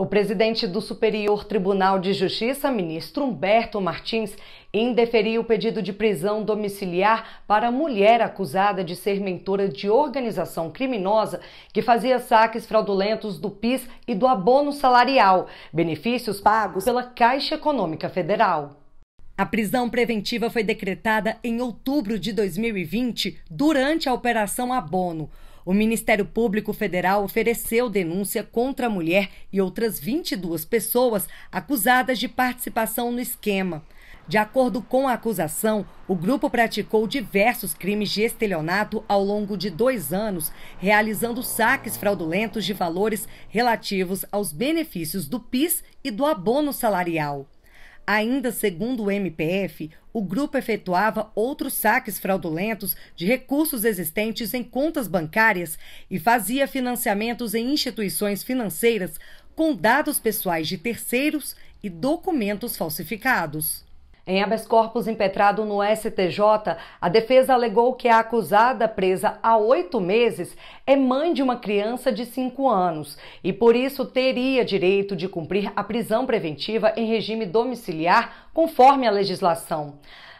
O presidente do Superior Tribunal de Justiça, ministro Humberto Martins, indeferiu o pedido de prisão domiciliar para a mulher acusada de ser mentora de organização criminosa que fazia saques fraudulentos do PIS e do abono salarial, benefícios pagos pela Caixa Econômica Federal. A prisão preventiva foi decretada em outubro de 2020 durante a Operação Abono. O Ministério Público Federal ofereceu denúncia contra a mulher e outras 22 pessoas acusadas de participação no esquema. De acordo com a acusação, o grupo praticou diversos crimes de estelionato ao longo de dois anos, realizando saques fraudulentos de valores relativos aos benefícios do PIS e do abono salarial. Ainda segundo o MPF, o grupo efetuava outros saques fraudulentos de recursos existentes em contas bancárias e fazia financiamentos em instituições financeiras com dados pessoais de terceiros e documentos falsificados. Em habeas corpus impetrado no STJ, a defesa alegou que a acusada, presa há oito meses, é mãe de uma criança de cinco anos e, por isso, teria direito de cumprir a prisão preventiva em regime domiciliar, conforme a legislação.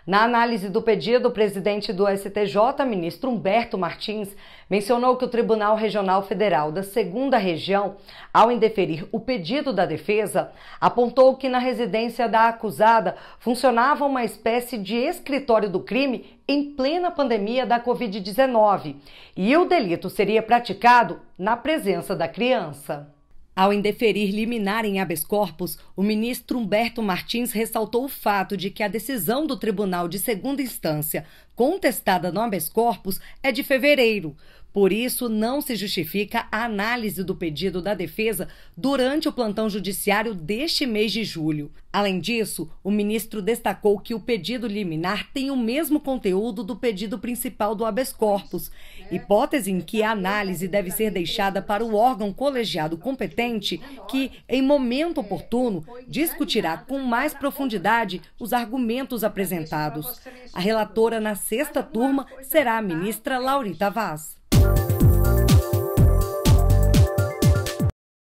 Na análise do pedido, o presidente do STJ, ministro Humberto Martins, mencionou que o Tribunal Regional Federal da Segunda Região, ao indeferir o pedido da defesa, apontou que na residência da acusada funcionava uma espécie de escritório do crime em plena pandemia da Covid-19 e o delito seria praticado na presença da criança. Ao indeferir liminar em habeas corpus, o ministro Humberto Martins ressaltou o fato de que a decisão do Tribunal de Segunda Instância, contestada no habeas corpus, é de fevereiro. Por isso, não se justifica a análise do pedido da defesa durante o plantão judiciário deste mês de julho. Além disso, o ministro destacou que o pedido liminar tem o mesmo conteúdo do pedido principal do habeas corpus, hipótese em que a análise deve ser deixada para o órgão colegiado competente, que, em momento oportuno, discutirá com mais profundidade os argumentos apresentados. A relatora na sexta turma será a ministra Laurita Vaz.